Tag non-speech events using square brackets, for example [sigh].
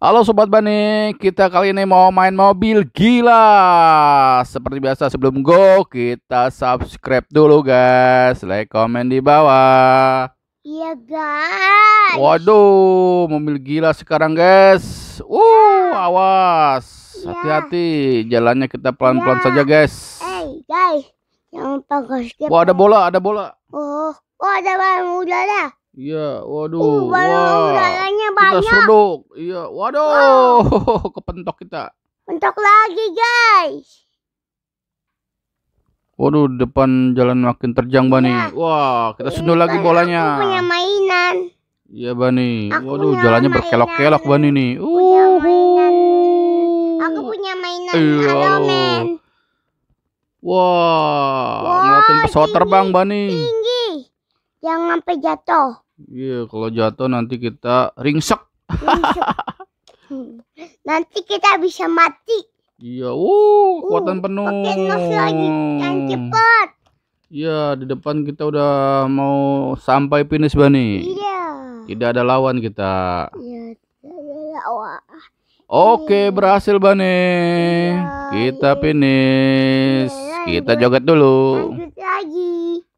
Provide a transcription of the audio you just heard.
Halo Sobat Bani, kita kali ini mau main mobil gila Seperti biasa sebelum go, kita subscribe dulu guys Like, komen di bawah Iya guys Waduh, mobil gila sekarang guys Uh, awas iya. Hati-hati, ya. jalannya kita pelan-pelan ya. saja guys Hey guys, jangan lupa Wah ada bola, ada bola Oh, oh ada bola, udah Iya, waduh. Uh, Wah. banyak. Kita seduk. Iya, waduh. Wow. [laughs] Kepentok kita. Pentok lagi, guys. Waduh, depan jalan makin terjang, Bani. Ya. Wah, kita sundul lagi kan bolanya. Aku punya mainan. Iya, Bani. Aku Waduh, jalannya berkelok-kelok, Bani nih. Uh. Aku punya mainan Iya. Wah, wow. ngeliatin pesawat tinggi, terbang, Bani. Tinggi. Jangan sampai jatuh. Iya, yeah, kalau jatuh nanti kita ringsek. [laughs] Hmm. nanti kita bisa mati. Iya, uh, kekuatan uh, penuh. Pakai nos lagi dan cepat. Iya, di depan kita udah mau sampai finish Bani. Iya. Tidak ada lawan kita. Iya, tidak ada lawan. Oke, iya. berhasil Bani. Iya, kita iya. finish. kita joget dulu. Lanjut lagi.